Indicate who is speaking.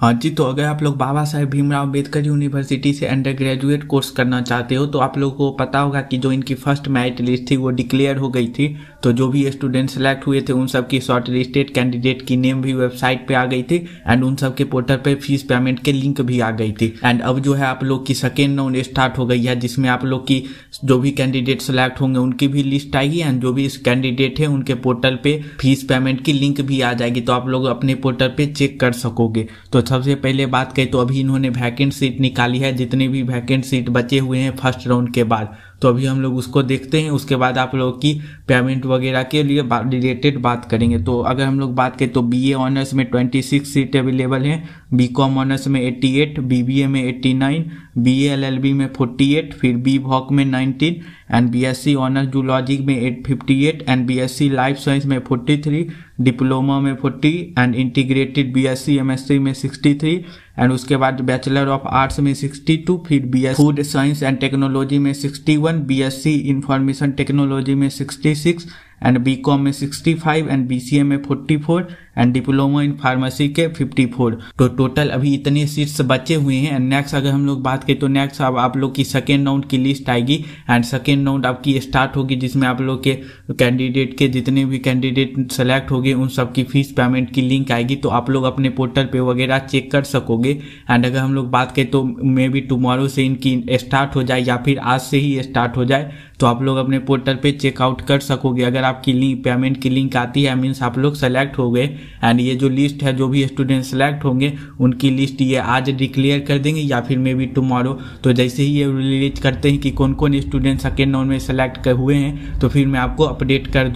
Speaker 1: हाँ जी तो अगर आप लोग बाबा साहेब भीमराव अम्बेडकर यूनिवर्सिटी से अंडर ग्रेजुएट कोर्स करना चाहते हो तो आप लोगों को पता होगा कि जो इनकी फर्स्ट मैरिट लिस्ट थी वो डिक्लेयर हो गई थी तो जो भी स्टूडेंट सेलेक्ट हुए थे उन सब की शॉर्ट लिस्टेड कैंडिडेट की नेम भी वेबसाइट पे आ गई थी एंड उन सबके पोर्टल पे फीस पेमेंट के लिंक भी आ गई थी एंड अब जो है आप लोग की सेकेंड राउंड स्टार्ट हो गई है जिसमें आप लोग की जो भी कैंडिडेट सेलेक्ट होंगे उनकी भी लिस्ट आएगी एंड जो भी कैंडिडेट है उनके पोर्टल पे फीस पेमेंट की लिंक भी आ जाएगी तो आप लोग अपने पोर्टल पे चेक कर सकोगे तो सबसे पहले बात करें तो अभी इन्होंने वैकेंट सीट निकाली है जितने भी वैकेंट सीट बचे हुए हैं फर्स्ट राउंड के बाद तो अभी हम लोग उसको देखते हैं उसके बाद आप लोगों की पेमेंट वगैरह के लिए रिलेटेड बात करेंगे तो अगर हम लोग बात करें तो बीए ऑनर्स में 26 सीट अवेलेबल हैं बी कॉम ऑनर्स में 88 ए में 89 एल बी में 48 फिर बी भॉक में 19 and B S C honours zoology में 858 and B S C life science में 43 डिप्लोमा में 40 and integrated B S C M S C में 63 एंड उसके बाद बैचलर ऑफ आर्ट्स में 62 फिर B S food science and technology में 61 C information technology में सिक्स एंड बी कॉम में 65 एंड बी सी ए में 44 एंड डिप्लोमा इन फार्मेसी के 54 तो टोटल अभी इतने सीट्स बचे हुए हैं एंड नेक्स्ट अगर हम लोग बात करें तो नेक्स्ट अब आप लोग की सेकेंड राउंड की लिस्ट आएगी एंड सेकेंड राउंड आपकी स्टार्ट होगी जिसमें आप लोग के कैंडिडेट के जितने भी कैंडिडेट सेलेक्ट होंगे उन सब की फीस पेमेंट की लिंक आएगी तो आप लोग अपने पोर्टल पे वगैरह चेक कर सकोगे एंड अगर हम लोग बात करें तो मे बी टुमारो से इनकी स्टार्ट हो जाए या फिर आज से ही स्टार्ट हो जाए तो आप लोग अपने पोर्टल पर चेकआउट कर सकोगे अगर आपकी लिंक पेमेंट की लिंक आती है मीन्स आप लोग सेलेक्ट हो गए एंड ये जो लिस्ट है जो भी स्टूडेंट सेलेक्ट होंगे उनकी लिस्ट ये आज डिक्लेयर कर देंगे या फिर मे बी टुमारो तो जैसे ही ये रिलीज करते हैं कि कौन कौन स्टूडेंट सेकेंड राउंड में सेलेक्ट हुए हैं तो फिर मैं आपको अपडेट कर